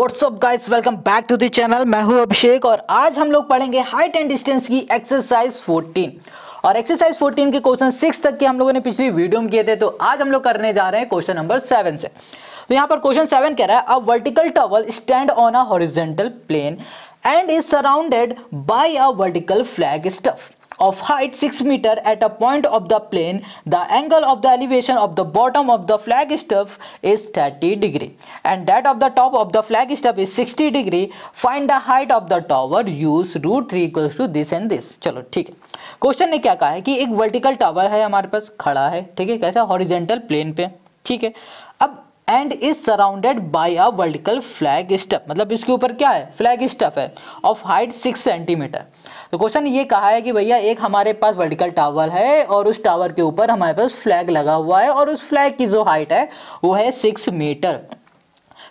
WhatsApp guys welcome back to the channel मैं हूं अभिषेक और आज हम लोग पढ़ेंगे हाइट एंड डिस्टेंस की एक्सरसाइज 14 और एक्सरसाइज 14 के क्वेश्चन सिक्स तक के हम लोगों ने पिछली वीडियो में किए थे तो आज हम लोग करने जा रहे हैं क्वेश्चन नंबर सेवन से तो यहां पर क्वेश्चन सेवन कह रहा है a vertical tower stand on a horizontal plane and is surrounded by a vertical flagstaff of height 6 meter at a point of the plane, the angle of the elevation of the bottom of the flagstaff is 30 degree and that of the top of the flagstaff is 60 degree. Find the height of the tower. Use root 3 equals to this and this. chalo theek hai question ne kya kaha hai ki ek vertical tower hai hamare paas khada hai theek hai kaisa horizontal plane pe theek hai ab and is surrounded by a vertical flagstaff मतलब इसके ऊपर क्या है flagstaff है of height six centimetre तो question ये कहा है कि भैया एक हमारे पास वर्टिकल टावर है और उस टावर के ऊपर हमारे पास फ्लैग लगा हुआ है और उस फ्लैग की जो हाइट है वो है सिक्स मीटर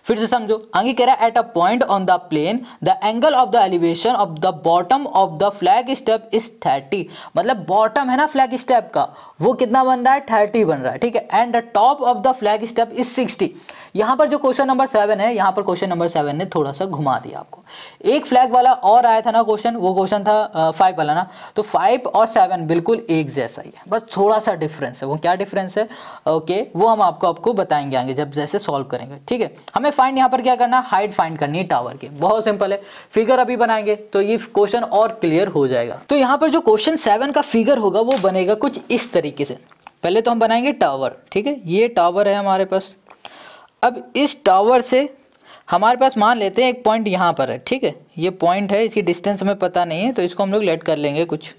फिर से समझो आगे कह रहा है at a point on the plane the angle of the elevation of the bottom of the flagstaff is thirty मतलब बॉटम है ना फ्लैग स्टेप का वो कितना बन रहा है थर्टी बन रहा है ठीक है and the top of the flagstaff is sixty यहां पर जो क्वेश्चन नंबर सेवन है यहाँ पर क्वेश्चन नंबर सेवन ने थोड़ा सा घुमा दिया आपको एक फ्लैग वाला और आया था ना क्वेश्चन वो क्वेश्चन था फाइव वाला ना तो फाइव और सेवन बिल्कुल एक जैसा ही है बस थोड़ा सा डिफरेंस है वो क्या डिफरेंस है ओके वो हम आपको आपको बताएंगे आगे जब जैसे सॉल्व करेंगे ठीक है हमें फाइंड यहाँ पर क्या करना हाइट फाइंड करनी है टावर की बहुत सिंपल है फिगर अभी बनाएंगे तो ये क्वेश्चन और क्लियर हो जाएगा तो यहाँ पर जो क्वेश्चन सेवन का फिगर होगा वो बनेगा कुछ इस तरीके से पहले तो हम बनाएंगे टावर ठीक है ये टावर है हमारे पास अब इस टावर से हमारे पास मान लेते हैं एक पॉइंट यहाँ पर है ठीक है ये पॉइंट है इसकी डिस्टेंस हमें पता नहीं है तो इसको हम लोग लेट कर लेंगे कुछ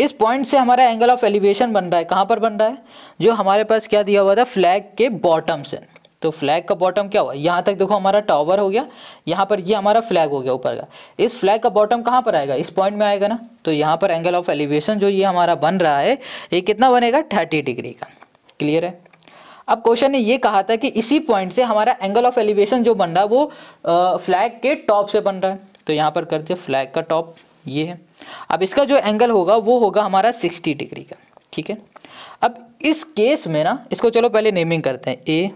इस पॉइंट से हमारा एंगल ऑफ एलिवेशन बन रहा है कहाँ पर बन रहा है जो हमारे पास क्या दिया हुआ था फ्लैग के बॉटम से तो फ्लैग का बॉटम क्या हुआ यहाँ तक देखो हमारा टावर हो गया यहाँ पर ये हमारा फ्लैग हो गया ऊपर का इस फ्लैग का बॉटम कहाँ पर आएगा इस पॉइंट में आएगा ना तो यहाँ पर एंगल ऑफ एलिवेशन जो ये हमारा बन रहा है ये कितना बनेगा थर्टी डिग्री का क्लियर है अब क्वेश्चन ने ये कहा था कि इसी पॉइंट से हमारा एंगल ऑफ एलिवेशन जो बन रहा है वो फ्लैग के टॉप से बन रहा है तो यहाँ पर करते फ्लैग का टॉप ये है अब इसका जो एंगल होगा वो होगा हमारा सिक्सटी डिग्री का ठीक है अब इस केस में ना इसको चलो पहले नेमिंग करते हैं ए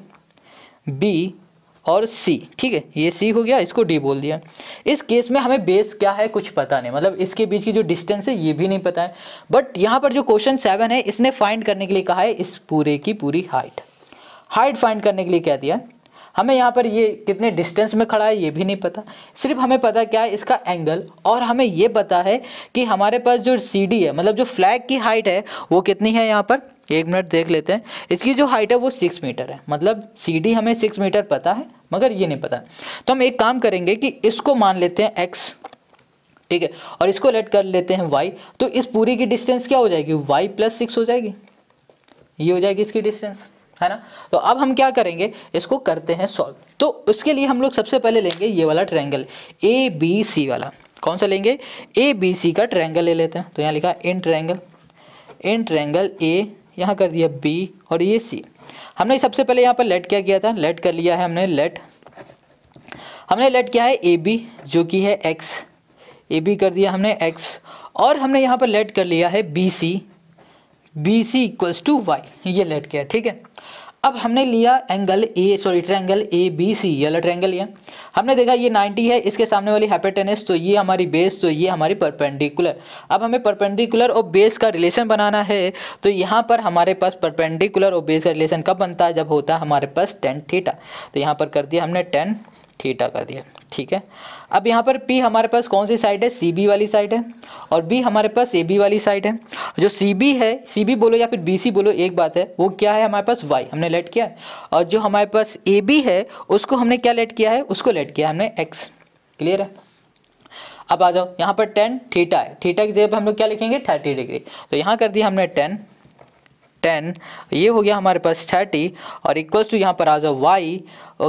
बी और सी ठीक है ये सी हो गया इसको डी बोल दिया इस केस में हमें बेस क्या है कुछ पता नहीं मतलब इसके बीच की जो डिस्टेंस है ये भी नहीं पता है बट यहाँ पर जो क्वेश्चन सेवन है इसने फाइंड करने के लिए कहा है इस पूरे की पूरी हाइट हाइट फाइंड करने के लिए क्या दिया हमें यहाँ पर ये कितने डिस्टेंस में खड़ा है ये भी नहीं पता सिर्फ हमें पता क्या है इसका एंगल और हमें ये पता है कि हमारे पास जो सी है मतलब जो फ्लैग की हाइट है वो कितनी है यहाँ पर एक मिनट देख लेते हैं इसकी जो हाइट है वो सिक्स मीटर है मतलब सी हमें सिक्स मीटर पता है मगर ये नहीं पता तो हम एक काम करेंगे कि इसको मान लेते हैं एक्स ठीक है और इसको लेट कर लेते हैं वाई तो इस पूरी की डिस्टेंस क्या हो जाएगी वाई प्लस सिक्स हो जाएगी ये हो जाएगी इसकी डिस्टेंस है ना तो अब हम क्या करेंगे इसको करते हैं सॉल्व तो उसके लिए हम लोग सबसे पहले लेंगे ये वाला ट्रायंगल ए बी सी वाला कौन सा लेंगे ए बी सी का ट्रायंगल ले लेते हैं तो यहाँ लिखा इन ट्रायंगल इन ट्रायंगल ए यहाँ कर दिया बी और ये सी हमने सबसे पहले यहाँ पर लेट क्या किया था लेट कर लिया है हमने लेट हमने लेट किया है ए बी जो कि है एक्स ए बी कर दिया हमने एक्स और हमने यहाँ पर लेट कर लिया है B C B C equals to Y ये लेट किया ठीक है अब हमने लिया angle A sorry triangle A B C yellow triangle ये हमने देखा ये 90 है इसके सामने वाली हैपेटेनिस तो ये हमारी बेस तो ये हमारी परपेंडिकुलर अब हमें परपेंडिकुलर और बेस का रिलेशन बनाना है तो यहाँ पर हमारे पास परपेंडिकुलर और बेस का रिलेशन कब बनता है जब होता है हमारे पास टेन थीटा तो यहाँ पर कर दिया हमने टेन थीटा कर दिया ठीक है अब यहाँ पर पी हमारे पास कौन सी साइड है सी बी वाली साइड है और बी हमारे पास ए बी वाली साइड है जो सी बी है सी बी बोलो या फिर बी सी बोलो एक बात है वो क्या है हमारे पास वाई हमने लेट किया है और जो हमारे पास ए बी है उसको हमने क्या लेट किया है उसको लेट किया है हमने एक्स क्लियर है अब आ जाओ यहाँ पर टेन थीटा है थीटा की जगह पर हम लोग क्या लिखेंगे थर्टी डिग्री तो यहाँ कर दिया हमने टेन टेन ये हो गया हमारे पास थर्टी और इक्वल्स टू यहाँ पर आ जाओ वाई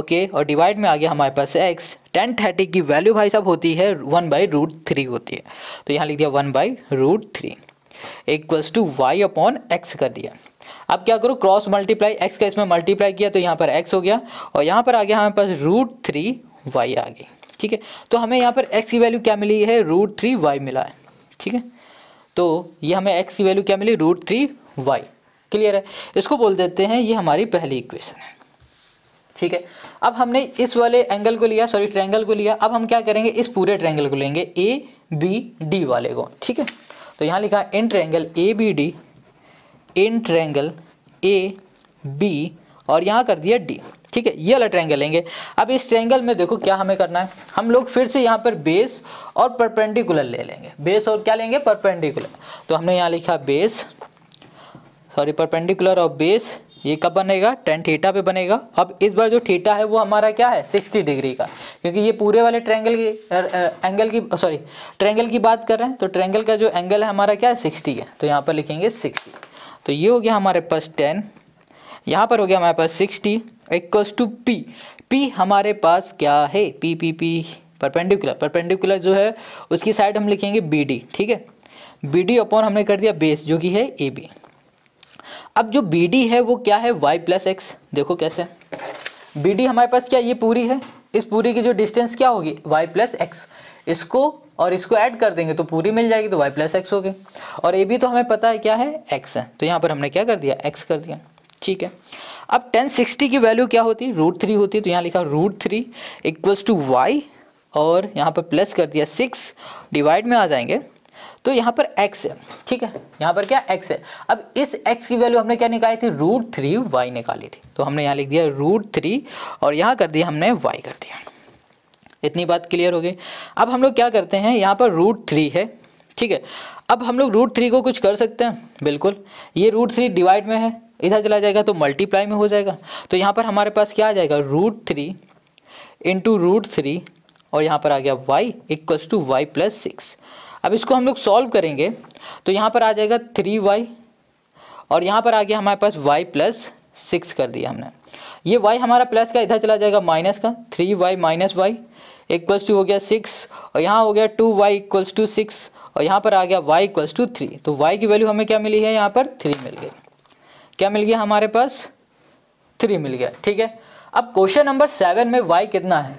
ओके और डिवाइड में आ गया हमारे पास एक्स टेन थर्टी की वैल्यू भाई साहब होती है वन बाई रूट थ्री होती है तो यहाँ लिख दिया one by root three equals to Y upon X कर दिया अब क्या करो क्रॉस मल्टीप्लाई एक्स का इसमें मल्टीप्लाई किया तो यहाँ पर एक्स हो गया और यहाँ पर आ गया हमारे पास रूट थ्री वाई आ गई ठीक है तो हमें यहाँ पर एक्स की वैल्यू क्या मिली है रूट थ्री वाई मिला है ठीक है तो ये हमें एक्स की वैल्यू क्या मिली रूट थ्री वाई क्लियर है इसको बोल देते हैं ये हमारी पहली इक्वेशन है ठीक है अब हमने इस वाले एंगल को लिया सॉरी ट्रैंगल को लिया अब हम क्या करेंगे इस पूरे ट्रैंगल को लेंगे ए बी डी वाले को ठीक है तो यहाँ लिखा in triangle A B D in triangle A B और यहाँ कर दिया डी ठीक है ये वाला ट्रैंगल लेंगे अब इस ट्रैंगल में देखो क्या हमें करना है हम लोग फिर से यहाँ पर बेस और परपेंडिकुलर ले लेंगे बेस और क्या लेंगे परपेंडिकुलर तो हमने यहाँ लिखा base sorry perpendicular of base ये कब बनेगा टेन थीटा पे बनेगा अब इस बार जो थीटा है वो हमारा क्या है सिक्सटी डिग्री का क्योंकि ये पूरे वाले ट्रैंगल की एंगल की सॉरी ट्रैंगल की बात कर रहे हैं तो ट्रैंगल का जो एंगल है हमारा क्या है सिक्सटी है तो यहाँ पर लिखेंगे सिक्सटी तो ये हो गया हमारे पास टेन यहाँ पर हो गया हमारे पास sixty equals to P P हमारे पास क्या है P P P perpendicular perpendicular जो है उसकी साइड हम लिखेंगे बी डी ठीक है बी डी अपॉन हमने कर दिया बेस जो कि है ए बी अब जो बी डी है वो क्या है वाई प्लस एक्स देखो कैसे बी डी हमारे पास क्या ये पूरी है इस पूरी की जो डिस्टेंस क्या होगी वाई प्लस एक्स इसको और इसको ऐड कर देंगे तो पूरी मिल जाएगी तो वाई प्लस एक्स होगी और ए बी तो हमें पता है क्या है एक्स है तो यहाँ पर हमने क्या कर दिया एक्स कर दिया ठीक है अब टेन सिक्सटी की वैल्यू क्या होती रूट थ्री होती तो यहाँ लिखा root three equals to Y और यहाँ पर प्लस कर दिया सिक्स डिवाइड में आ जाएंगे तो यहाँ पर x है ठीक है यहाँ पर क्या x है अब इस x की वैल्यू हमने क्या निकाली थी रूट थ्री वाई निकाली थी तो हमने यहाँ लिख दिया रूट थ्री और यहाँ कर दिया हमने y कर दिया इतनी बात क्लियर हो गई अब हम लोग क्या करते हैं यहाँ पर रूट थ्री है ठीक है अब हम लोग रूट थ्री को कुछ कर सकते हैं बिल्कुल ये रूट थ्री डिवाइड में है इधर चला जाएगा तो मल्टीप्लाई में हो जाएगा तो यहाँ पर हमारे पास क्या आ जाएगा root three into root three और यहाँ पर आ गया Y equals to Y plus six अब इसको हम लोग सॉल्व करेंगे तो यहाँ पर आ जाएगा थ्री वाई और यहाँ पर आ गया हमारे पास वाई प्लस सिक्स कर दिया हमने ये वाई हमारा प्लस का इधर चला जाएगा माइनस का three Y minus Y equals to हो गया सिक्स और यहाँ हो गया two Y equals to six और यहाँ पर आ गया वाई इक्वल्स टू थ्री तो वाई की वैल्यू हमें क्या मिली है यहाँ पर थ्री मिल गई क्या मिल गया हमारे पास थ्री मिल गया ठीक है अब क्वेश्चन नंबर सेवन में वाई कितना है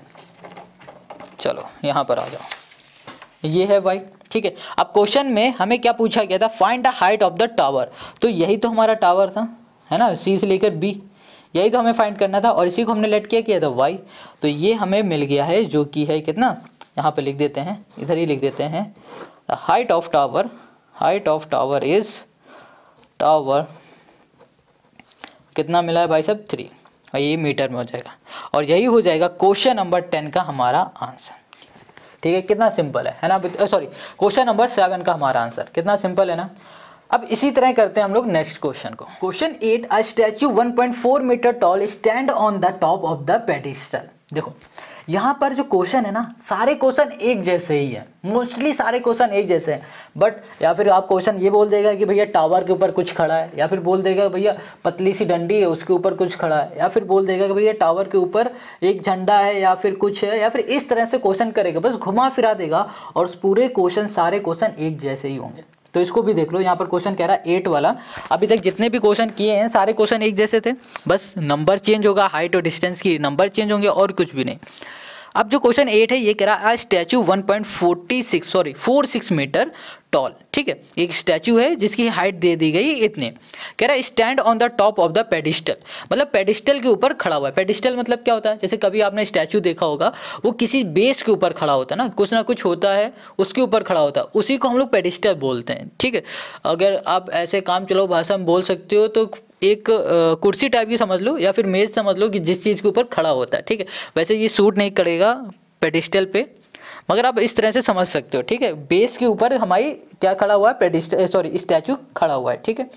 चलो यहाँ पर आ जाओ ये है वाई ठीक है अब क्वेश्चन में हमें क्या पूछा गया था find the height of the tower तो यही तो हमारा टावर था है ना सी से लेकर बी यही तो हमें फाइंड करना था और इसी को हमने लेट क्या किया था वाई तो ये हमें मिल गया है जो कि है कितना यहाँ पे लिख देते हैं इधर ही लिख देते हैं the height of tower height of tower is tower कितना मिला है भाई साहब थ्री और ये मीटर में हो जाएगा और यही हो जाएगा क्वेश्चन नंबर टेन का हमारा आंसर ठीक है कितना सिंपल है है ना सॉरी क्वेश्चन नंबर सेवन का हमारा आंसर कितना सिंपल है ना अब इसी तरह करते हैं हम लोग नेक्स्ट क्वेश्चन को question at a statue 1.4 metre tall stand on the top of the pedestal देखो यहाँ पर जो क्वेश्चन है ना सारे क्वेश्चन एक जैसे ही है मोस्टली सारे क्वेश्चन एक जैसे हैं बट या फिर आप क्वेश्चन ये बोल देगा कि भैया टावर के ऊपर कुछ खड़ा है या फिर बोल देगा भैया पतली सी डंडी है उसके ऊपर कुछ खड़ा है या फिर बोल देगा कि भैया टावर के ऊपर एक झंडा है या फिर कुछ है या फिर इस तरह से क्वेश्चन करेगा बस घुमा फिरा देगा और पूरे क्वेश्चन सारे क्वेश्चन एक जैसे ही होंगे तो इसको भी देख लो यहाँ पर क्वेश्चन कह रहा है एट वाला अभी तक जितने भी क्वेश्चन किए हैं सारे क्वेश्चन एक जैसे थे बस नंबर चेंज होगा हाइट और डिस्टेंस की नंबर चेंज होंगे और कुछ भी नहीं अब जो क्वेश्चन एट है ये कह रहा है स्टैचू 1.46 सॉरी 46 मीटर टॉल ठीक है एक स्टैचू है जिसकी हाइट दे दी गई इतने कह रहा है stand on the top of the pedestal मतलब पेडिस्टल के ऊपर खड़ा हुआ है पेडिस्टल मतलब क्या होता है जैसे कभी आपने स्टैचू देखा होगा वो किसी बेस के ऊपर खड़ा होता है ना कुछ ना कुछ होता है उसके ऊपर खड़ा होता है उसी को हम लोग पेडिस्टल बोलते हैं ठीक है अगर आप ऐसे काम चलाओ भाषा में बोल सकते हो तो एक कुर्सी टाइप की समझ लो या फिर मेज़ समझ लो कि जिस चीज़ के ऊपर खड़ा होता है ठीक है वैसे ये सूट नहीं करेगा पेडिस्टल पे मगर आप इस तरह से समझ सकते हो ठीक है बेस के ऊपर हमारी क्या खड़ा हुआ है पेडिस्टल सॉरी स्टैचू खड़ा हुआ है ठीक है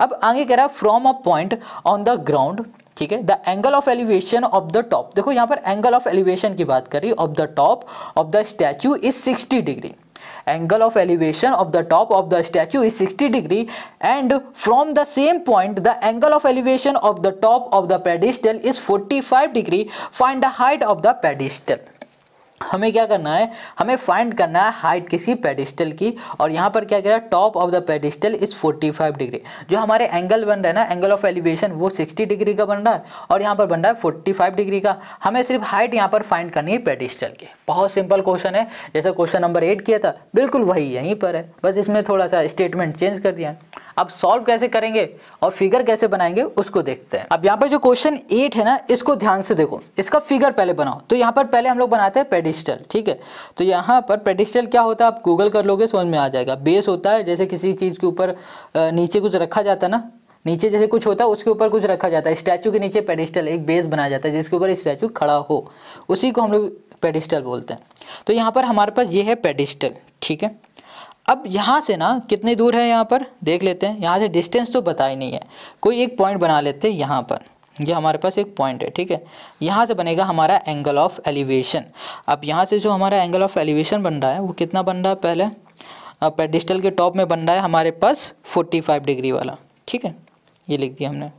अब आगे कह रहा है from a point on the ground ठीक है the angle of elevation of the top देखो यहाँ पर एंगल ऑफ एलिवेशन की बात कर रही of the top of the statue is 60 degree angle of elevation of the top of the statue is 60 degree and from the same point the angle of elevation of the top of the pedestal is 45 degree find the height of the pedestal हमें क्या करना है हमें find करना है height किसी pedestal की और यहाँ पर क्या कह top of the pedestal is 45 degree जो हमारे एंगल बन रहा है ना एंगल ऑफ एलिवेशन वो 60 डिग्री का बन रहा है और यहाँ पर बन रहा है 45 डिग्री का हमें सिर्फ हाइट यहाँ पर फाइंड करनी है पेडिस्टल की बहुत सिंपल क्वेश्चन है जैसा क्वेश्चन नंबर एट किया था बिल्कुल वही यहीं पर है बस इसमें थोड़ा सा स्टेटमेंट चेंज कर दिया है अब सॉल्व कैसे करेंगे और फिगर कैसे बनाएंगे उसको देखते हैं अब यहाँ पर जो क्वेश्चन एट है ना इसको ध्यान से देखो इसका फिगर पहले बनाओ तो यहाँ पर पहले हम लोग बनाते हैं पेडिस्टल ठीक है तो यहाँ पर पेडिस्टल क्या होता है आप गूगल कर लोगे समझ में आ जाएगा बेस होता है जैसे किसी चीज़ के ऊपर नीचे कुछ रखा जाता है ना नीचे जैसे कुछ होता है उसके ऊपर कुछ रखा जाता है स्टैचू के नीचे पेडिस्टल एक बेस बनाया जाता है जिसके ऊपर स्टैचू खड़ा हो उसी को हम लोग पेडिस्टल बोलते हैं तो यहाँ पर हमारे पास ये है पेडिस्टल ठीक है अब यहाँ से ना कितनी दूर है यहाँ पर देख लेते हैं यहाँ से डिस्टेंस तो पता ही नहीं है कोई एक पॉइंट बना लेते हैं यहाँ पर ये हमारे पास एक पॉइंट है ठीक है यहाँ से बनेगा हमारा एंगल ऑफ एलिवेशन अब यहाँ से जो हमारा एंगल ऑफ एलिवेशन बन रहा है वो कितना बन रहा है पहले पेडिस्टल के टॉप में बन रहा है हमारे पास फोर्टी डिग्री वाला ठीक है ये लिख दिया हमने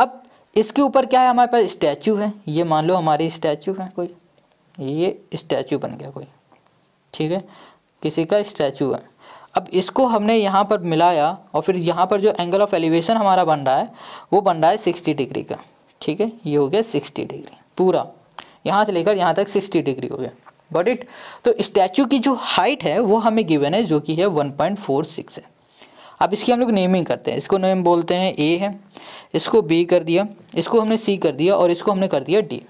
अब इसके ऊपर क्या है हमारे पास स्टैचू है ये मान लो हमारी स्टैचू है कोई ये स्टैचू बन गया कोई ठीक है किसी का स्टैचू है अब इसको हमने यहाँ पर मिलाया और फिर यहाँ पर जो एंगल ऑफ एलिवेशन हमारा बन रहा है वो बन रहा है सिक्सटी डिग्री का ठीक है ये हो गया सिक्सटी डिग्री पूरा यहाँ से लेकर यहाँ तक सिक्सटी डिग्री हो गया बट इट तो स्टैचू की जो हाइट है वो हमें गिवन है जो कि है वन पॉइंट फोर सिक्स है अब इसकी हम लोग नेमिंग करते हैं इसको नेम बोलते हैं ए है इसको बी कर दिया इसको हमने सी कर दिया और इसको हमने कर दिया डी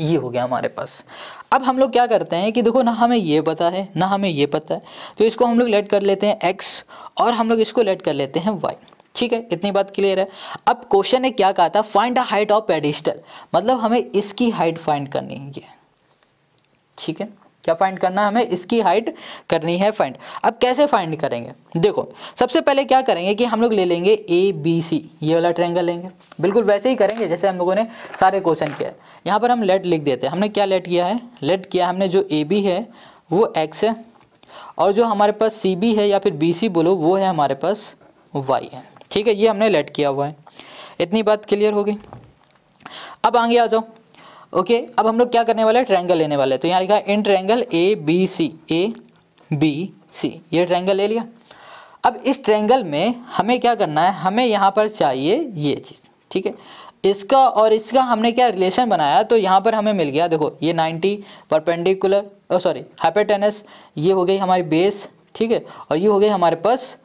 ये हो गया हमारे पास अब हम लोग क्या करते हैं कि देखो ना हमें ये पता है ना हमें ये पता है तो इसको हम लोग लेट कर लेते हैं एक्स और हम लोग इसको लेट कर लेते हैं वाई ठीक है इतनी बात क्लियर है अब क्वेश्चन ने क्या कहा था find the height of pedestal मतलब हमें इसकी हाइट फाइंड करनी है ठीक है क्या फाइंड करना है हमें इसकी हाइट करनी है फाइंड अब कैसे फाइंड करेंगे देखो सबसे पहले क्या करेंगे कि हम लोग ले लेंगे ए बी सी ये वाला ट्रेंगल लेंगे बिल्कुल वैसे ही करेंगे जैसे हम लोगों ने सारे क्वेश्चन किया है यहाँ पर हम लेट लिख देते हैं हमने क्या लेट किया है लेट किया हमने जो ए बी है वो एक्स है और जो हमारे पास सी बी है या फिर बी सी बोलो वो है हमारे पास वाई है ठीक है ये हमने लेट किया हुआ है इतनी बात क्लियर होगी अब आगे आ जाओ ओके अब हम लोग क्या करने वाले हैं लेने वाले हैं तो यहाँ लिखा है in triangle A B C A B C ये ट्रैंगल ले लिया अब इस ट्रैंगल में हमें क्या करना है हमें यहाँ पर चाहिए ये चीज़ ठीक है इसका और इसका हमने क्या रिलेशन बनाया तो यहाँ पर हमें मिल गया देखो ये 90 परपेंडिकुलर सॉरी हाइपेटेनस ये हो गई हमारी बेस ठीक है और ये हो गई हमारे पास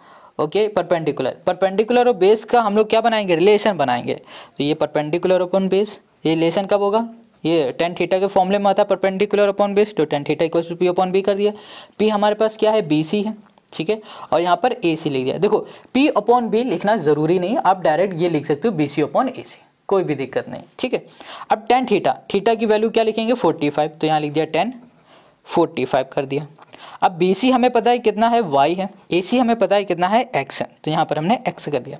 ओके परपेंडिकुलर परपेंडिकुलर और बेस का हम लोग क्या बनाएंगे रिलेशन बनाएंगे तो ये परपेंडिकुलर ओपन बेस ये रिलेशन कब होगा ये टेन थीटा के फॉर्मूले में आता है परपेंडिकुलर अपॉन बेस तो tan theta equal to P upon B कर दिया पी हमारे पास क्या है बी सी है ठीक है और यहाँ पर ए सी लिख दिया देखो पी अपॉन बी लिखना ज़रूरी नहीं आप डायरेक्ट ये लिख सकते हो बी सी अपॉन ए सी कोई भी दिक्कत नहीं ठीक है अब टेन थीटा थीटा की वैल्यू क्या लिखेंगे फोर्टी फाइव तो यहाँ लिख दिया टेन फोर्टी फाइव कर दिया अब बी सी हमें पता है कितना है वाई है ए सी हमें पता है कितना है एक्स है तो यहाँ पर हमने एक्स कर दिया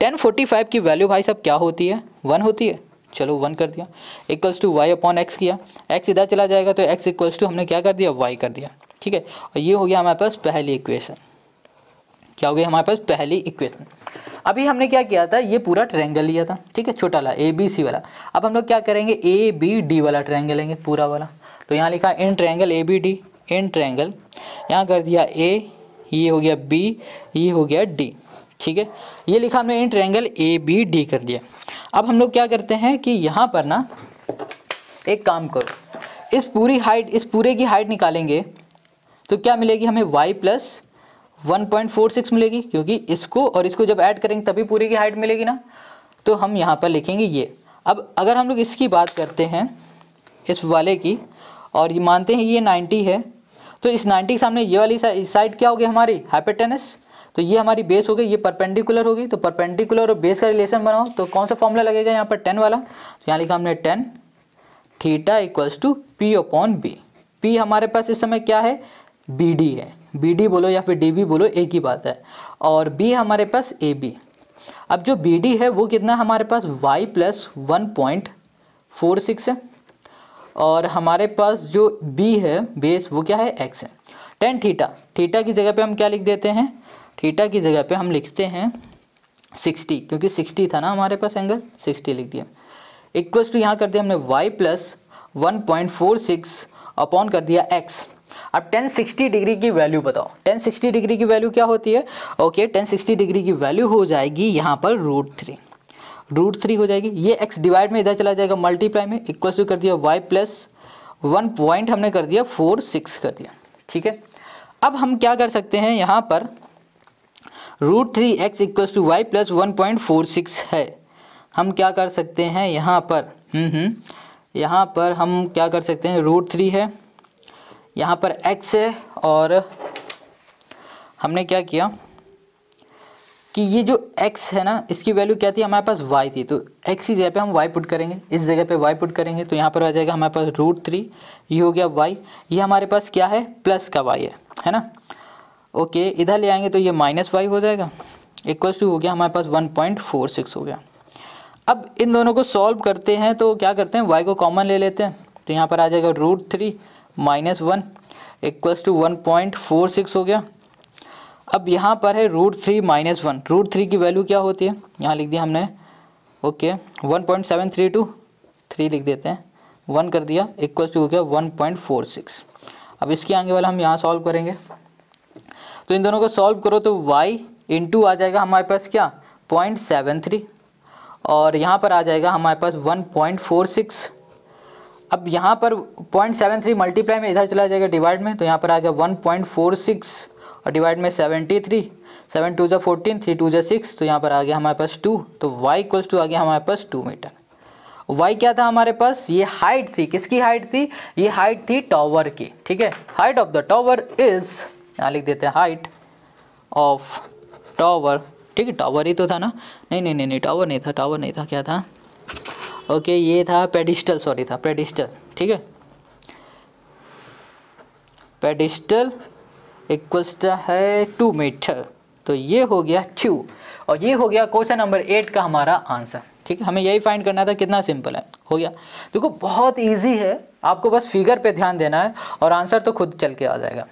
टेन फोर्टी फाइव की वैल्यू भाई साहब क्या होती है वन होती है चलो वन कर दिया equals to Y upon x किया एक्स इधर चला जाएगा तो एक्स इक्वल्स टू हमने क्या कर दिया वाई कर दिया ठीक है और ये हो गया हमारे पास पहली इक्वेशन क्या हो गया हमारे पास पहली इक्वेशन अभी हमने क्या किया था ये पूरा ट्रायंगल लिया था ठीक है छोटा वाला ए बी सी वाला अब हम लोग क्या करेंगे ए बी डी वाला ट्रायंगल लेंगे पूरा वाला तो यहाँ लिखा in triangle A B D in triangle यहाँ कर दिया ए ये हो गया बी ये हो गया डी ठीक है ये लिखा हमने in triangle A B D कर दिया अब हम लोग क्या करते हैं कि यहाँ पर ना एक काम करो इस पूरी हाइट इस पूरे की हाइट निकालेंगे तो क्या मिलेगी हमें y plus one point four six मिलेगी क्योंकि इसको और इसको जब ऐड करेंगे तभी पूरी की हाइट मिलेगी ना तो हम यहाँ पर लिखेंगे ये अब अगर हम लोग इसकी बात करते हैं इस वाले की और ये मानते हैं ये नाइन्टी है तो इस नाइन्टी के सामने ये वाली साइड क्या होगी हमारी हाइपेटेनस तो ये हमारी बेस हो गई ये परपेंडिकुलर होगी तो परपेंडिकुलर और बेस का रिलेशन बनाओ तो कौन सा फॉर्मूला लगेगा यहाँ पर टेन वाला तो यहाँ लिखा हमने tan theta equals to P upon B P हमारे पास इस समय क्या है बी डी है बी डी बोलो या फिर डी बी बोलो एक ही बात है और बी हमारे पास ए बी अब जो बी डी है वो कितना हमारे पास y plus one point four six है और हमारे पास जो बी है बेस वो क्या है एक्स है टेन थीटा थीटा की जगह पे हम क्या लिख देते हैं थीटा की जगह पे हम लिखते हैं सिक्सटी क्योंकि सिक्सटी था ना हमारे पास एंगल सिक्सटी लिख दिया इक्वल्स टू यहाँ कर दिया हमने y plus one point four six upon कर दिया एक्स अब 1060 डिग्री की वैल्यू बताओ 1060 डिग्री की वैल्यू क्या होती है ओके टेन 1060 डिग्री की वैल्यू हो जाएगी यहाँ पर रूट थ्री रूट थ्री हो जाएगी ये एक्स डिवाइड में इधर चला जाएगा मल्टीप्लाई में इक्वल टू कर दिया वाई प्लस वन पॉइंट हमने कर दिया फोर सिक्स कर दिया ठीक है अब हम क्या कर सकते हैं यहाँ पर root three x equals to Y plus one point four six है हम क्या कर सकते हैं यहाँ पर हम्म, हम्म। यहाँ पर हम क्या कर सकते हैं रूट थ्री है यहाँ पर एक्स है और हमने क्या किया कि ये जो x है ना इसकी वैल्यू क्या थी हमारे पास y थी तो x की जगह पे हम y पुट करेंगे इस जगह पे y पुट करेंगे तो यहाँ पर आ जाएगा हमारे पास रूट थ्री ये हो गया y ये हमारे पास क्या है प्लस का y है है ना ओके इधर ले आएंगे तो ये माइनस वाई हो जाएगा इक्वल टू हो गया हमारे पास वन पॉइंट फोर सिक्स हो गया अब इन दोनों को सॉल्व करते हैं तो क्या करते हैं वाई को कॉमन ले लेते हैं तो यहाँ पर आ जाएगा root three minus one equals to one point four six हो गया अब यहाँ पर है root three minus one root three की वैल्यू क्या होती है यहाँ लिख दिया हमने okay one point seven three two three लिख देते हैं वन कर दिया इक्वल्स टू हो गया वन पॉइंट फोर सिक्स अब इसके आगे वाला हम यहाँ सॉल्व करेंगे तो इन दोनों को सॉल्व करो तो y इंटू आ जाएगा हमारे पास क्या पॉइंट सेवन थ्री और यहाँ पर आ जाएगा हमारे पास वन पॉइंट फोर सिक्स अब यहाँ पर पॉइंट सेवन थ्री मल्टीप्लाई में इधर चला जाएगा डिवाइड में तो यहाँ पर आ गया वन पॉइंट फोर सिक्स और डिवाइड में सेवेंटी थ्री सेवन टू जै फोर्टीन थ्री टू जै सिक्स तो यहाँ पर आ गया हमारे पास टू तो y इक्वल्स टू आ गया हमारे पास टू मीटर y क्या था हमारे पास ये हाइट थी किसकी हाइट थी ये हाइट थी टॉवर की ठीक है height of the tower is यहाँ लिख देते हैं हाइट ऑफ टावर ठीक है टावर ही तो था ना नहीं नहीं नहीं नहीं टावर नहीं था टावर नहीं था क्या था ओके ये था पेडिस्टल सॉरी था पेडिस्टल ठीक है पेडिस्टल इक्वल्स है टू मीटर तो ये हो गया ट्यू और ये हो गया क्वेश्चन नंबर एट का हमारा आंसर ठीक है हमें यही फाइंड करना था कितना सिंपल है हो गया देखो बहुत ईजी है आपको बस फिगर पे ध्यान देना है और आंसर तो खुद चल के आ जाएगा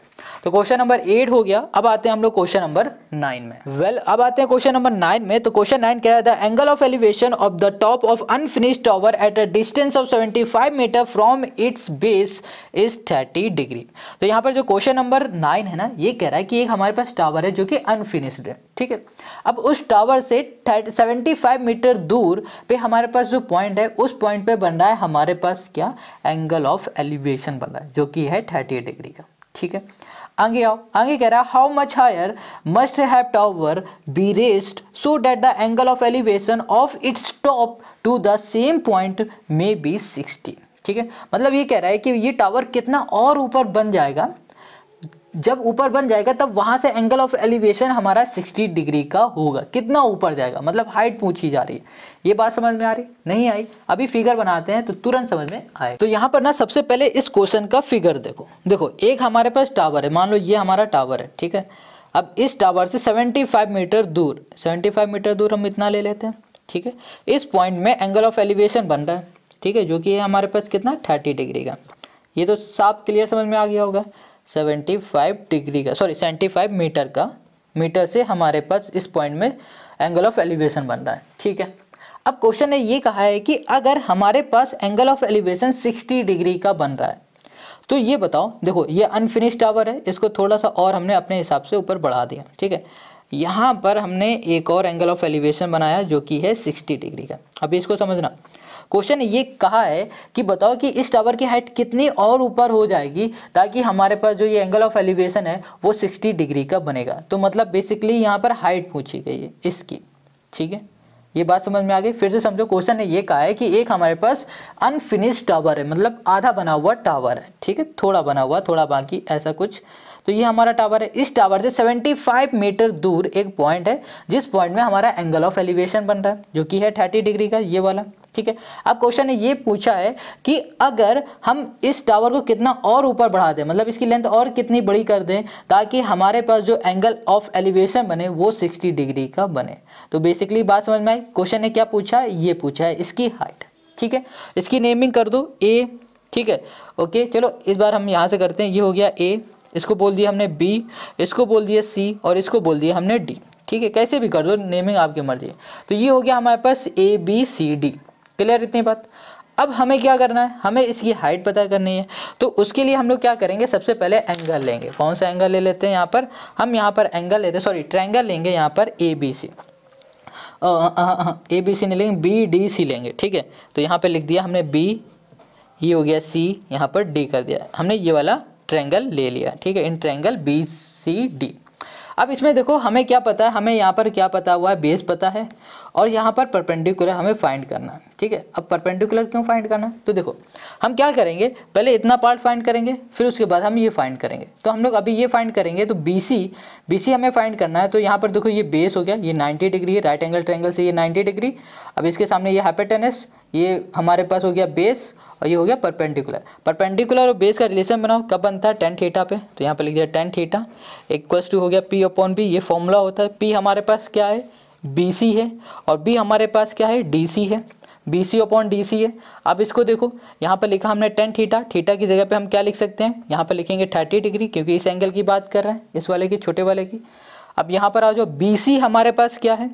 तो क्वेश्चन नंबर एट हो गया अब आते हैं हम लोग क्वेश्चन नंबर नाइन में वेल well, अब आते हैं क्वेश्चन नंबर नाइन में तो क्वेश्चन नाइन कह रहा angle of elevation of the top of unfinished tower at a distance of 75 meter from its base is 30 degree तो यहाँ पर जो क्वेश्चन नंबर नाइन है ना ये कह रहा है कि एक हमारे पास टावर है जो कि अनफिनिश्ड है ठीक है अब उस टावर से सेवेंटी मीटर दूर पे हमारे पास जो पॉइंट है उस पॉइंट पे बन रहा है हमारे पास क्या एंगल ऑफ एलिवेशन बन रहा है जो कि है थर्टी डिग्री का ठीक है आगे आओ आगे कह रहा है how much higher must have tower be raised so that the angle of elevation of its top to the same point may be sixteen ठीक है मतलब ये कह रहा है कि ये टावर कितना और ऊपर बन जाएगा जब ऊपर बन जाएगा तब वहां से एंगल ऑफ एलिवेशन हमारा 60 डिग्री का होगा कितना ऊपर जाएगा मतलब हाइट पूछी जा रही है ये बात समझ में आ रही नहीं आई अभी फिगर बनाते हैं तो तुरंत समझ में आए तो यहाँ पर ना सबसे पहले इस क्वेश्चन का फिगर देखो देखो एक हमारे पास टावर है मान लो ये हमारा टावर है ठीक है अब इस टावर से सेवेंटी मीटर दूर सेवेंटी मीटर दूर हम इतना ले लेते हैं ठीक है इस पॉइंट में एंगल ऑफ एलिवेशन बन रहा है ठीक है जो कि हमारे पास कितना थर्टी डिग्री का ये तो साफ क्लियर समझ में आ गया होगा सेवेंटी फाइव डिग्री का सॉरी सेवेंटी फाइव मीटर का मीटर से हमारे पास इस पॉइंट में एंगल ऑफ एलिवेशन बन रहा है ठीक है अब क्वेश्चन ने ये कहा है कि अगर हमारे पास angle of elevation sixty degree का बन रहा है तो ये बताओ देखो ये अनफिनिश टावर है इसको थोड़ा सा और हमने अपने हिसाब से ऊपर बढ़ा दिया ठीक है यहाँ पर हमने एक और एंगल ऑफ एलिवेशन बनाया जो कि है सिक्सटी डिग्री का अभी इसको समझना क्वेश्चन ये कहा है कि बताओ कि इस टावर की हाइट कितनी और ऊपर हो जाएगी ताकि हमारे पास जो ये एंगल ऑफ एलिवेशन है वो सिक्सटी डिग्री का बनेगा तो मतलब बेसिकली यहाँ पर हाइट पूछी गई है इसकी ठीक है ये बात समझ में आ गई फिर से समझो क्वेश्चन ने ये कहा है कि एक हमारे पास अनफिनिश्ड टावर है मतलब आधा बना हुआ टावर है ठीक है थोड़ा बना हुआ थोड़ा बाकी ऐसा कुछ तो ये हमारा टावर है इस टावर से 75 मीटर दूर एक पॉइंट है जिस पॉइंट में हमारा एंगल ऑफ एलिवेशन बन रहा है जो कि है 30 डिग्री का ये वाला ठीक है अब क्वेश्चन ने ये पूछा है कि अगर हम इस टावर को कितना और ऊपर बढ़ा दें मतलब इसकी लेंथ और कितनी बड़ी कर दें ताकि हमारे पास जो एंगल ऑफ एलिवेशन बने वो 60 डिग्री का बने तो बेसिकली बात समझ में आई क्वेश्चन ने क्या पूछा है ये पूछा है इसकी हाइट ठीक है इसकी नेमिंग कर दो ए ठीक है ओके चलो इस बार हम यहाँ से करते हैं ये हो गया ए इसको बोल दिया हमने बी इसको बोल दिया सी और इसको बोल दिया हमने डी ठीक है कैसे भी कर दो नेमिंग आपकी मर्जी है तो ये हो गया हमारे पास A B C D clear इतनी बात अब हमें क्या करना है हमें इसकी हाइट पता करनी है तो उसके लिए हम लोग क्या करेंगे सबसे पहले एंगल लेंगे कौन सा एंगल ले लेते हैं यहाँ पर हम यहाँ पर एंगल लेते हैं सॉरी ट्रैंगल लेंगे यहाँ पर ए बी सी ए बी सी नहीं लेंगे बी डी सी लेंगे ठीक है तो यहाँ पर लिख दिया हमने बी ये हो गया सी यहाँ पर डी कर दिया हमने ये वाला ट्रैंगल ले लिया ठीक है in triangle B C D अब इसमें देखो हमें क्या पता है हमें यहाँ पर क्या पता हुआ है बेस पता है और यहाँ पर परपेंडिकुलर हमें फाइंड करना है ठीक है अब परपेंडिकुलर क्यों फाइंड करना है तो देखो हम क्या करेंगे पहले इतना पार्ट फाइंड करेंगे फिर उसके बाद हम ये फाइंड करेंगे तो हम लोग अभी ये फाइंड करेंगे तो बी सी बी सी हमें फाइंड करना है तो यहाँ पर देखो ये बेस हो गया ये नाइन्टी डिग्री है राइट एंगल ट्रैंगल से ये नाइन्टी डिग्री अब इसके सामने ये हैपेटेनस ये हमारे पास हो गया बेस और ये हो गया परपेंडिकुलर परपेंडिकुलर और बेस का रिलेशन बनाओ कब बनता है टेन थीटा पे तो यहाँ पे लिख दिया टेन थीटा इक्वल टू हो गया पी अपॉन बी ये फॉर्मूला होता है पी हमारे पास क्या है बी सी है और बी हमारे पास क्या है डी सी है B C upon D C है अब इसको देखो यहाँ पर लिखा हमने टेन थीटा थीटा की जगह पर हम क्या लिख सकते हैं यहाँ पर लिखेंगे थर्टी डिग्री क्योंकि इस एंगल की बात कर रहे हैं इस वाले की छोटे वाले की अब यहाँ पर आ जाओ बी सी हमारे पास क्या है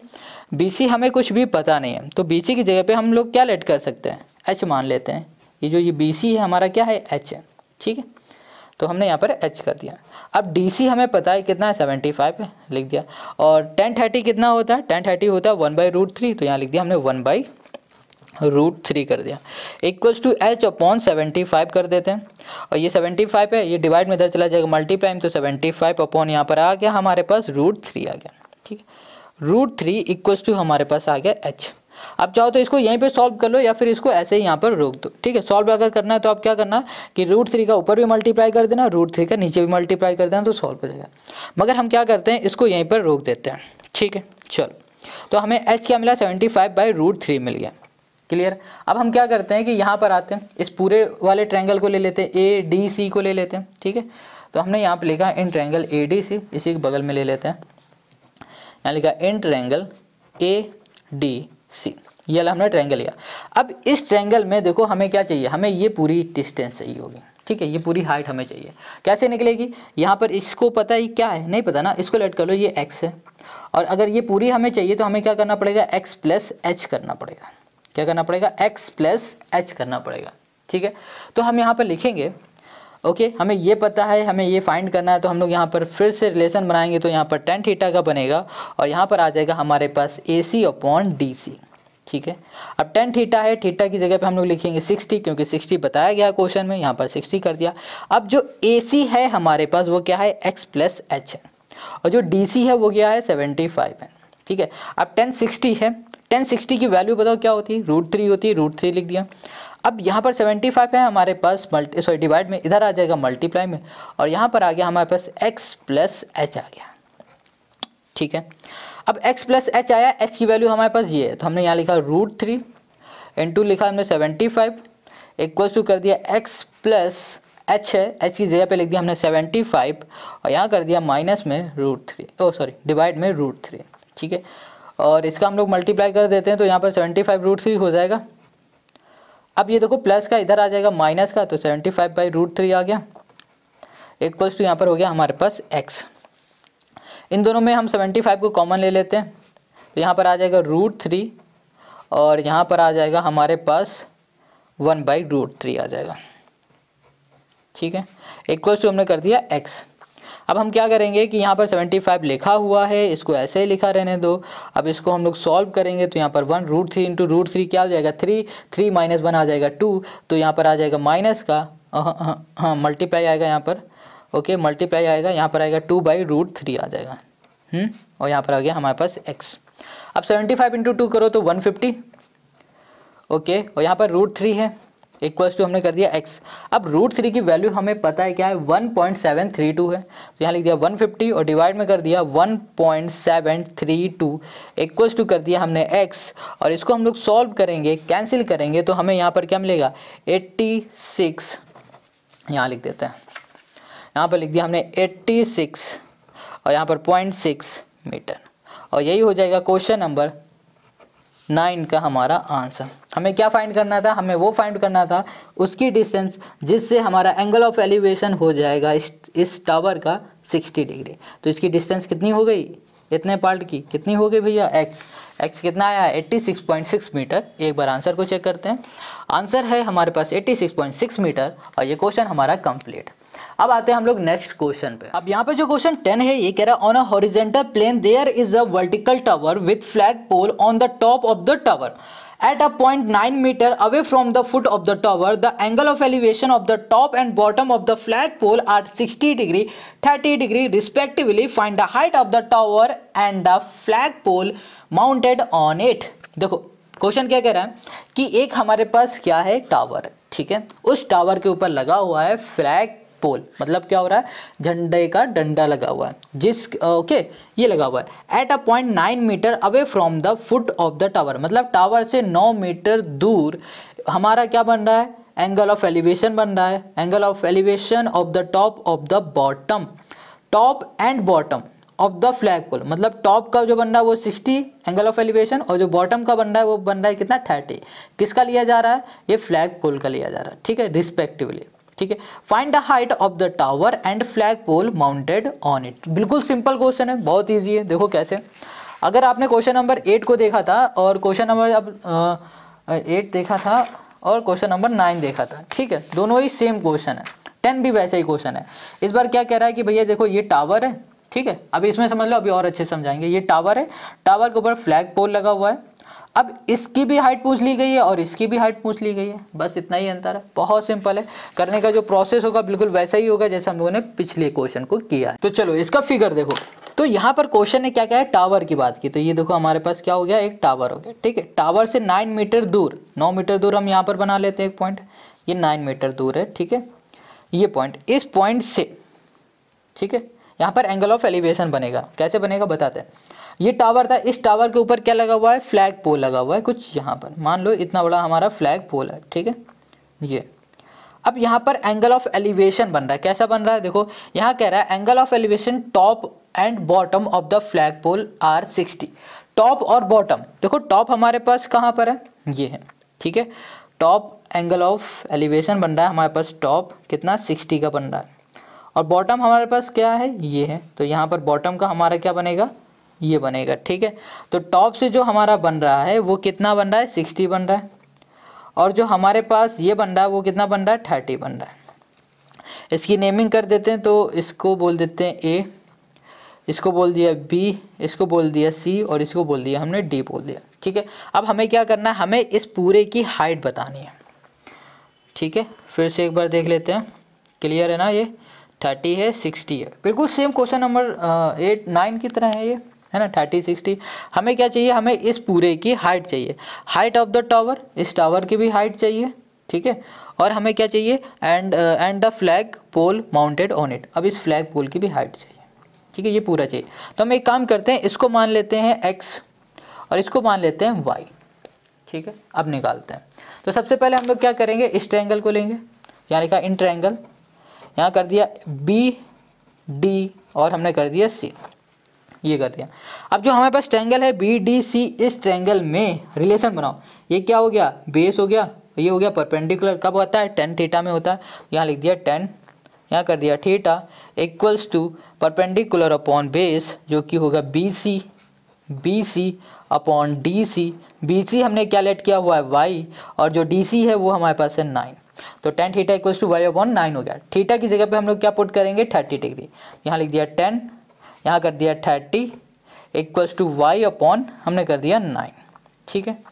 बी सी हमें कुछ भी पता नहीं है तो बी सी की जगह पे हम लोग क्या लेट कर सकते हैं एच मान लेते हैं ये जो ये बी है हमारा क्या है एच है ठीक है तो हमने यहाँ पर एच कर दिया अब डी सी हमें पता है कितना है सेवेंटी फाइव लिख दिया और टेन थर्टी कितना होता है टेन थर्टी होता है वन बाई रूट थ्री तो यहाँ लिख दिया हमने वन बाई रूट थ्री कर दिया equals to h upon seventy five कर देते हैं और ये सेवेंटी फाइव है ये डिवाइड में इधर चला जाएगा मल्टीप्लाई तो सेवेंटी फाइव अपॉन यहाँ पर आ गया हमारे पास रूट थ्री आ गया ठीक है रूट थ्री इक्वल्स टू हमारे पास आ गया एच अब चाहो तो इसको यहीं पे सॉल्व कर लो या फिर इसको ऐसे ही यहाँ पर रोक दो ठीक है सॉल्व अगर करना है तो आप क्या करना कि रूट थ्री का ऊपर भी मल्टीप्लाई कर देना रूट थ्री का नीचे भी मल्टीप्लाई कर देना तो सॉल्व हो जाएगा मगर हम क्या करते हैं इसको यहीं पर रोक देते हैं ठीक है चलो तो हमें एच क्या मिला seventy five by root three मिल गया क्लियर अब हम क्या करते हैं कि यहाँ पर आते हैं इस पूरे वाले ट्रैंगल को ले लेते हैं ए डी सी को ले लेते हैं ठीक है तो हमने यहाँ पर लिखा in triangle A D C इसी के बगल में ले लेते हैं यहाँ लिखा in triangle A D C ये वाला हमने ट्रायंगल लिया अब इस ट्रायंगल में देखो हमें क्या चाहिए हमें ये पूरी डिस्टेंस चाहिए होगी ठीक है ये पूरी हाइट हमें चाहिए कैसे निकलेगी यहाँ पर इसको पता ही क्या है नहीं पता ना इसको लेट कर लो ये एक्स है और अगर ये पूरी हमें चाहिए तो हमें क्या करना पड़ेगा एक्स प्लस एच करना पड़ेगा क्या करना पड़ेगा एक्स प्लस एच करना पड़ेगा ठीक है तो हम यहाँ पर लिखेंगे ओके okay, हमें ये पता है हमें ये फाइंड करना है तो हम लोग यहाँ पर फिर से रिलेशन बनाएंगे तो यहाँ पर टेन थीटा का बनेगा और यहाँ पर आ जाएगा हमारे पास ए सी अपॉन डी सी ठीक है अब टेन थीटा है थीटा की जगह पे हम लोग लिखेंगे सिक्सटी क्योंकि सिक्सटी बताया गया क्वेश्चन में यहाँ पर सिक्सटी कर दिया अब जो ए सी है हमारे पास वो क्या है एक्स प्लस एच है और जो डी सी है वो क्या है सेवेंटी फाइव है ठीक है अब टेन सिक्सटी है टेन सिक्सटी की वैल्यू बताओ क्या होती है रूट थ्री होती है रूट थ्री लिख दिया अब यहाँ पर सेवेंटी फाइव है हमारे पास मल्टी सॉरी डिवाइड में इधर आ जाएगा मल्टीप्लाई में और यहाँ पर आ गया हमारे पास एक्स प्लस एच आ गया ठीक है अब x प्लस एच आया h की वैल्यू हमारे पास ये है तो हमने यहाँ लिखा रूट थ्री इंटू लिखा हमने सेवेंटी फाइव इक्वल टू कर दिया x प्लस एच है एच की जगह पे लिख दिया हमने सेवेंटी फाइव और यहाँ कर दिया माइनस में root three oh sorry divide में रूट थ्री ठीक है और इसका हम लोग मल्टीप्लाई कर देते हैं तो यहाँ पर सेवेंटी फाइव रूट थ्री हो जाएगा अब ये देखो प्लस का इधर आ जाएगा माइनस का तो seventy five by root three आ गया इक्वल्स टू यहाँ पर हो गया हमारे पास एक्स इन दोनों में हम सेवेंटी फाइव को कॉमन ले लेते हैं तो यहाँ पर आ जाएगा रूट थ्री और यहाँ पर आ जाएगा हमारे पास वन बाई रूट थ्री आ जाएगा ठीक है इक्वल टू हमने कर दिया एक्स अब हम क्या करेंगे कि यहाँ पर 75 लिखा हुआ है इसको ऐसे ही लिखा रहने दो अब इसको हम लोग सॉल्व करेंगे तो यहाँ पर one root three into root three क्या हो जाएगा थ्री थ्री माइनस वन आ जाएगा टू तो यहाँ पर आ जाएगा माइनस का हाँ मल्टीप्लाई आएगा यहाँ पर ओके मल्टीप्लाई आएगा यहाँ पर आएगा टू बाई रूट थ्री आ जाएगा हम्म और यहाँ पर आ गया हमारे पास एक्स अब सेवेंटी फाइव इंटू टू करो तो वन फिफ्टी ओके और यहाँ पर रूट थ्री है इक्वल्स टू हमने कर दिया एक्स अब रूट थ्री की वैल्यू हमें पता है क्या है one point seven three two है तो यहाँ लिख दिया वन फिफ्टी और डिवाइड में कर दिया one point seven three two equals to कर दिया हमने एक्स और इसको हम लोग सॉल्व करेंगे कैंसिल करेंगे तो हमें यहाँ पर क्या मिलेगा एट्टी सिक्स यहाँ लिख देते हैं यहाँ पर लिख दिया हमने 86 और यहाँ पर 0.6 मीटर और यही हो जाएगा क्वेश्चन नंबर नाइन का हमारा आंसर हमें क्या फाइंड करना था हमें वो फाइंड करना था उसकी डिस्टेंस जिससे हमारा एंगल ऑफ एलिवेशन हो जाएगा इस इस टावर का 60 डिग्री तो इसकी डिस्टेंस कितनी हो गई इतने पार्ट की कितनी हो गई भैया एक्स एक्स कितना आया 86.6 मीटर एक बार आंसर को चेक करते हैं आंसर है हमारे पास 86.6 मीटर और ये क्वेश्चन हमारा कंप्लीट अब आते हैं हम लोग नेक्स्ट क्वेश्चन पे अब यहाँ पे जो क्वेश्चन टेन है ये कह रहा है on a horizontal plane there is a vertical tower with flag pole on the top of the tower at a point nine meter away from the foot of the tower the angle of elevation of the top and bottom of the flag pole are sixty degree thirty degree respectively find the height of the tower and the flag pole mounted on it देखो question क्या कह रहा है कि एक हमारे पास क्या है टावर ठीक है उस टावर के ऊपर लगा हुआ है फ्लैग पोल मतलब क्या हो रहा है झंडे का डंडा लगा हुआ है जिस ओके ये लगा हुआ है at a point nine meter away from the foot of the tower मतलब टावर से नौ मीटर दूर हमारा क्या बन रहा है एंगल ऑफ एलिवेशन बन रहा है angle of elevation of the top of the bottom top and bottom of the flag pole मतलब टॉप का जो बन रहा है वो 60 एंगल ऑफ एलिवेशन और जो बॉटम का बन रहा है वो बन रहा है कितना 30 किसका लिया जा रहा है ये फ्लैग पोल का लिया जा रहा है ठीक है रिस्पेक्टिवली ठीक है find the height of the tower and flag pole mounted on it बिल्कुल सिंपल क्वेश्चन है बहुत ईजी है देखो कैसे अगर आपने क्वेश्चन नंबर एट को देखा था और क्वेश्चन नंबर अब एट देखा था और क्वेश्चन नंबर नाइन देखा था ठीक है दोनों ही सेम क्वेश्चन है टेन भी वैसे ही क्वेश्चन है इस बार क्या कह रहा है कि भैया देखो ये टावर है ठीक है अब इसमें समझ लो अभी और अच्छे समझाएंगे ये टावर है टावर के ऊपर फ्लैग पोल लगा हुआ है अब इसकी भी हाइट पूछ ली गई है और इसकी भी हाइट पूछ ली गई है बस इतना ही अंतर है बहुत सिंपल है करने का जो प्रोसेस होगा बिल्कुल वैसा ही होगा जैसा हम लोगों ने पिछले क्वेश्चन को किया है तो चलो इसका फिगर देखो तो यहाँ पर क्वेश्चन ने क्या क्या है टावर की बात की तो ये देखो हमारे पास क्या हो गया एक टावर हो गया ठीक है टावर से नाइन मीटर दूर नौ मीटर दूर हम यहाँ पर बना लेते हैं एक पॉइंट ये नाइन मीटर दूर है ठीक है ये पॉइंट इस पॉइंट से ठीक है यहाँ पर एंगल ऑफ एलिवेशन बनेगा कैसे बनेगा बताते हैं ये टावर था इस टावर के ऊपर क्या लगा हुआ है फ्लैग पोल लगा हुआ है कुछ यहाँ पर मान लो इतना बड़ा हमारा फ्लैग पोल है ठीक है ये अब यहाँ पर एंगल ऑफ एलिवेशन बन रहा है कैसा बन रहा है देखो यहाँ कह रहा है angle of elevation top and bottom of the flag pole are sixty top और बॉटम देखो टॉप हमारे पास कहाँ पर है ये है ठीक है टॉप एंगल ऑफ एलिवेशन बन रहा है हमारे पास टॉप कितना सिक्सटी का बन रहा है और बॉटम हमारे पास क्या है ये है तो यहाँ पर बॉटम का हमारा क्या बनेगा ये बनेगा ठीक है तो टॉप से जो हमारा बन रहा है वो कितना बन रहा है सिक्सटी बन रहा है और जो हमारे पास ये बन रहा है वो कितना बन रहा है थर्टी बन रहा है इसकी नेमिंग कर देते हैं तो इसको बोल देते हैं ए इसको बोल दिया बी इसको बोल दिया सी और इसको बोल दिया हमने डी बोल दिया ठीक है अब हमें क्या करना है हमें इस पूरे की हाइट बतानी है ठीक है फिर से एक बार देख लेते हैं क्लियर है ना ये थर्टी है सिक्सटी है बिल्कुल same question number eight nine की तरह है ये है ना थर्टी सिक्सटी हमें क्या चाहिए हमें इस पूरे की हाइट चाहिए हाइट ऑफ द टावर इस टावर की भी हाइट चाहिए ठीक है और हमें क्या चाहिए and and the flag pole mounted on it अब इस फ्लैग पोल की भी हाइट चाहिए ठीक है ये पूरा चाहिए तो हम एक काम करते हैं इसको मान लेते हैं एक्स और इसको मान लेते हैं वाई ठीक है अब निकालते हैं तो सबसे पहले हम लोग क्या करेंगे इस ट्रैंगल को लेंगे यहाँ लिखा इन ट्रैंगल यहाँ कर दिया बी डी और हमने कर दिया सी ये कर दिया अब जो हमारे पास ट्रैंगल है बी डी सी इस ट्रैंगल में रिलेशन बनाओ ये क्या हो गया बेस हो गया ये हो गया परपेंडिकुलर कब होता है टेन थीटा में होता है यहाँ लिख दिया टेन यहाँ कर दिया theta equals to perpendicular upon base जो कि होगा B C B C upon D C B C हमने क्या लेट किया हुआ है वाई और जो डी सी है वो हमारे पास है नाइन तो tan theta equals to Y upon nine हो गया थीटा की जगह पे हम लोग क्या पुट करेंगे थर्टी डिग्री यहाँ लिख दिया टेन यहाँ कर दिया thirty equals to Y upon हमने कर दिया नाइन ठीक है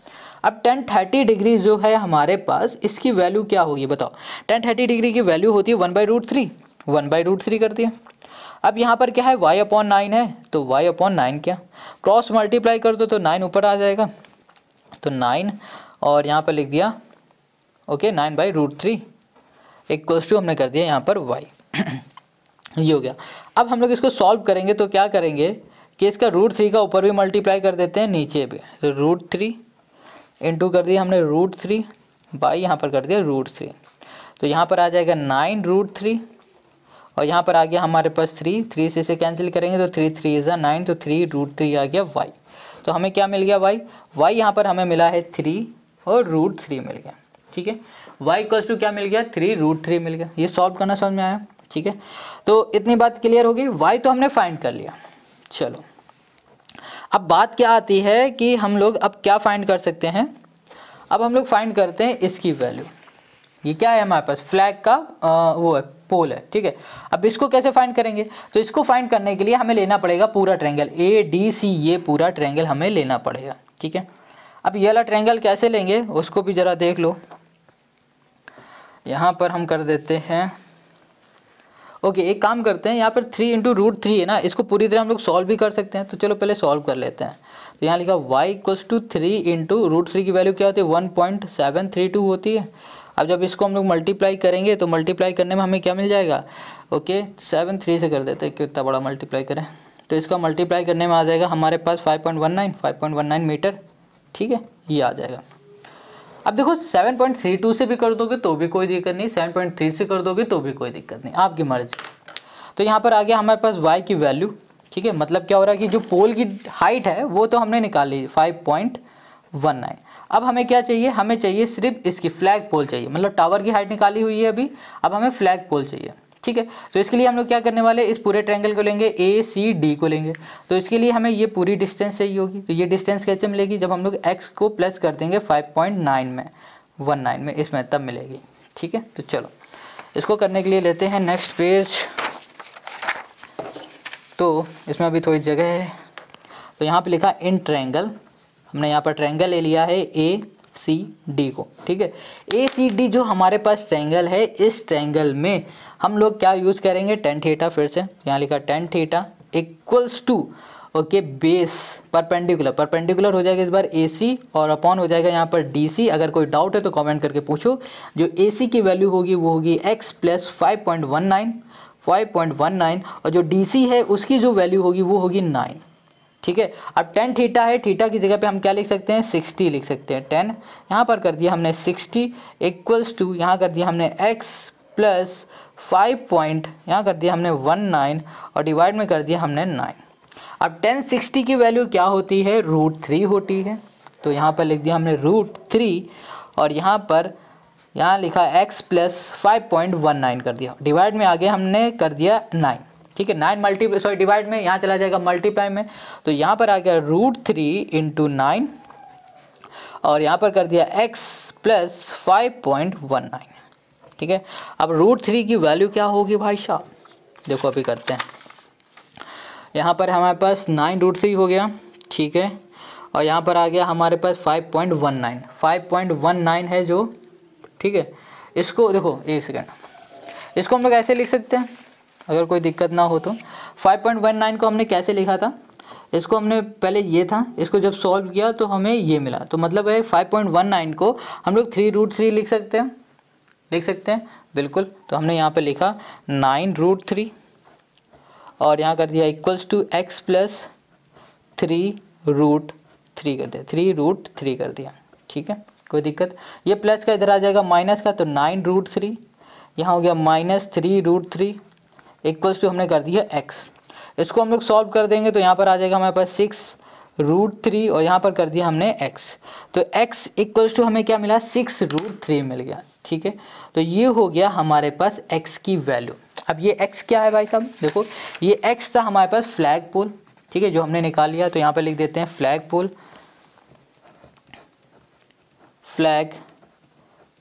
अब टेन थर्टी डिग्री जो है हमारे पास इसकी वैल्यू क्या होगी बताओ टेन थर्टी डिग्री की वैल्यू होती है one by root three one by root three कर दिया अब यहाँ पर क्या है वाई अपॉन नाइन है तो वाई अपॉन नाइन क्या क्रॉस मल्टीप्लाई कर दो तो नाइन ऊपर आ जाएगा तो नाइन और यहाँ पर लिख दिया okay nine by root three equals to हमने कर दिया यहाँ पर वाई ये हो गया अब हम लोग इसको सॉल्व करेंगे तो क्या करेंगे कि इसका रूट थ्री का ऊपर भी मल्टीप्लाई कर देते हैं नीचे भी तो रूट थ्री इंटू कर दिया हमने रूट थ्री बाई यहाँ पर कर दिया रूट थ्री तो यहाँ पर आ जाएगा नाइन रूट थ्री और यहाँ पर आ गया हमारे पास थ्री थ्री से इसे कैंसिल करेंगे तो थ्री थ्री इज़ा नाइन तो थ्री रूट थ्री आ गया वाई तो हमें क्या मिल गया वाई वाई यहाँ पर हमें मिला है थ्री और रूट थ्री मिल गया ठीक है वाई कॉस टू क्या मिल गया थ्री रूट थ्री मिल गया ये सॉल्व करना समझ में आया ठीक है तो इतनी बात क्लियर होगी वाई तो हमने फाइंड कर लिया चलो अब बात क्या आती है कि हम लोग अब क्या फाइंड कर सकते हैं अब हम लोग फाइंड करते हैं इसकी वैल्यू ये क्या है हमारे पास फ्लैग का आ, वो है पोल है ठीक है अब इसको कैसे फाइंड करेंगे तो इसको फाइंड करने के लिए हमें लेना पड़ेगा पूरा ट्रैंगल ए डी सी ये पूरा ट्रैंगल हमें लेना पड़ेगा ठीक है अब ये वाला ट्रैंगल कैसे लेंगे उसको भी ज़रा देख लो यहाँ पर हम कर देते हैं ओके एक काम करते हैं यहाँ पर थ्री इंटू रूट थ्री है ना इसको पूरी तरह हम लोग सॉल्व भी कर सकते हैं तो चलो पहले सॉल्व कर लेते हैं तो यहाँ लिखा y equals to three into root three की वैल्यू क्या होती है one point seven three two होती है अब जब इसको हम लोग मल्टीप्लाई करेंगे तो मल्टीप्लाई करने में हमें क्या मिल जाएगा ओके सेवन थ्री से कर देते हैं कि इतना बड़ा मल्टीप्लाई करें तो इसका मल्टीप्लाई करने में आ जाएगा हमारे पास five point one nine five point one nine meter ठीक है ये आ जाएगा अब देखो 7.32 से भी कर दोगे तो भी कोई दिक्कत नहीं 7.3 से कर दोगे तो भी कोई दिक्कत नहीं आपकी मर्जी तो यहाँ पर आ गया हमारे पास y की वैल्यू ठीक है मतलब क्या हो रहा है कि जो पोल की हाइट है वो तो हमने निकाल ली फाइव पॉइंट वन नाइन अब हमें क्या चाहिए हमें चाहिए सिर्फ इसकी फ्लैग पोल चाहिए मतलब टावर की हाइट निकाली हुई है अभी अब हमें फ्लैग पोल चाहिए ठीक है तो इसके लिए हम लोग क्या करने वाले इस पूरे ट्रैंगल को लेंगे ए सी डी को लेंगे तो इसके लिए हमें ये पूरी डिस्टेंस चाहिए होगी तो ये डिस्टेंस कैसे मिलेगी जब हम लोग एक्स को प्लस कर देंगे फाइव पॉइंट नाइन में वन नाइन में इसमें तब मिलेगी ठीक है तो चलो इसको करने के लिए लेते हैं नेक्स्ट पेज तो इसमें अभी थोड़ी जगह है तो यहाँ पर लिखा इन ट्रैंगल हमने यहाँ पर ट्रैंगल ले लिया है ए सी डी को ठीक है ए सी डी जो हमारे पास ट्रैंगल है इस ट्रैंगल में हम लोग क्या यूज़ करेंगे टेन थीटा फिर से यहाँ लिखा tan theta equals to okay base perpendicular perpendicular हो जाएगा इस बार ए और अपॉन हो जाएगा यहाँ पर डी अगर कोई डाउट है तो कमेंट करके पूछो जो ए की वैल्यू होगी वो होगी x plus five point one nine five point one nine और जो डी है उसकी जो वैल्यू होगी वो होगी नाइन ठीक है अब टेन थीटा है थीटा की जगह पे हम क्या लिख सकते हैं सिक्सटी लिख सकते हैं टेन यहाँ पर कर दिया हमने सिक्सटी इक्वल्स टू यहाँ कर दिया हमने एक्स प्लस फाइव पॉइंट यहाँ कर दिया हमने वन नाइन और डिवाइड में कर दिया हमने नाइन अब टेन सिक्सटी की वैल्यू क्या होती है रूट थ्री होती है तो यहाँ पर लिख दिया हमने रूट थ्री और यहाँ पर यहाँ लिखा x plus five point one nine कर दिया डिवाइड में आगे हमने कर दिया नाइन ठीक है नाइन मल्टी सॉरी डिवाइड में यहाँ चला जाएगा मल्टीप्लाई में तो यहाँ पर आ गया रूट थ्री इंटू नाइन और यहाँ पर कर दिया x plus five point one nine ठीक है अब रूट थ्री की वैल्यू क्या होगी भाई साहब देखो अभी करते हैं यहाँ पर हमारे पास नाइन रूट थ्री हो गया ठीक है और यहाँ पर आ गया हमारे पास five point one nine five point one nine है जो ठीक है इसको देखो एक सेकेंड इसको हम लोग ऐसे लिख सकते हैं अगर कोई दिक्कत ना हो तो फाइव पॉइंट वन नाइन को हमने कैसे लिखा था इसको हमने पहले ये था इसको जब सॉल्व किया तो हमें ये मिला तो मतलब है फाइव पॉइंट वन नाइन को हम लोग थ्री रूट थ्री लिख सकते हैं लिख सकते हैं बिल्कुल तो हमने यहाँ पे लिखा नाइन रूट थ्री और यहाँ कर दिया equals to x plus three root three कर दिया थ्री रूट थ्री कर दिया ठीक है कोई दिक्कत ये प्लस का इधर आ जाएगा माइनस का तो नाइन रूट थ्री यहाँ हो गया minus three root three equals to हमने कर दिया एक्स इसको हम लोग सॉल्व कर देंगे तो यहाँ पर आ जाएगा हमारे पास सिक्स रूट थ्री और यहाँ पर कर दिया हमने एक्स तो एक्स इक्वल्स टू हमें क्या मिला सिक्स रूट थ्री मिल गया ठीक है तो ये हो गया हमारे पास एक्स की वैल्यू अब ये एक्स क्या है भाई साहब देखो ये एक्स था हमारे पास फ्लैग पोल ठीक है जो हमने निकाल लिया तो यहाँ पे लिख देते हैं flag pole flag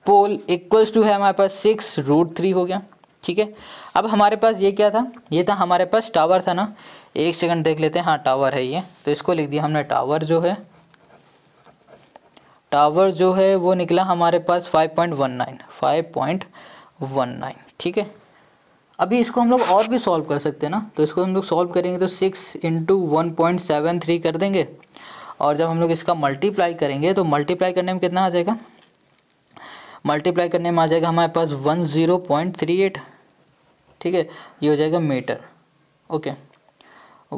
pole equals to है हमारे पास सिक्स रूट थ्री हो गया ठीक है अब हमारे पास ये क्या था ये था हमारे पास टावर था ना एक सेकंड देख लेते हैं हाँ टावर है ये तो इसको लिख दिया हमने टावर जो है टावर जो है वो निकला हमारे पास five point one nine five point one nine ठीक है अभी इसको हम लोग और भी सॉल्व कर सकते हैं ना तो इसको हम लोग सॉल्व करेंगे तो six into one point seven three कर देंगे और जब हम लोग इसका मल्टीप्लाई करेंगे तो मल्टीप्लाई करने में कितना आ जाएगा मल्टीप्लाई करने में आ जाएगा हमारे पास one zero point three eight ठीक है ये हो जाएगा meter okay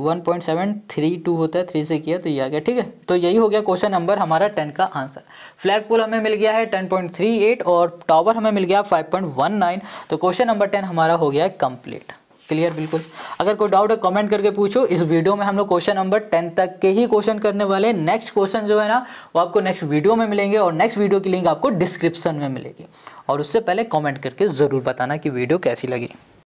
one point seven three two होता है थ्री से किया तो ये आ गया ठीक है तो यही हो गया क्वेश्चन नंबर हमारा टेन का आंसर फ्लैग पुल हमें मिल गया है टेन पॉइंट थ्री एट और टावर हमें मिल गया फाइव पॉइंट वन नाइन तो क्वेश्चन नंबर टेन हमारा हो गया है कंप्लीट क्लियर बिल्कुल अगर कोई डाउट है कमेंट करके पूछो इस वीडियो में हम लोग क्वेश्चन नंबर टेन तक के ही क्वेश्चन करने वाले हैं नेक्स्ट क्वेश्चन जो है ना वो आपको नेक्स्ट वीडियो में मिलेंगे और नेक्स्ट वीडियो की लिंक आपको डिस्क्रिप्शन में मिलेगी और उससे पहले कॉमेंट करके ज़रूर बताना कि वीडियो कैसी लगी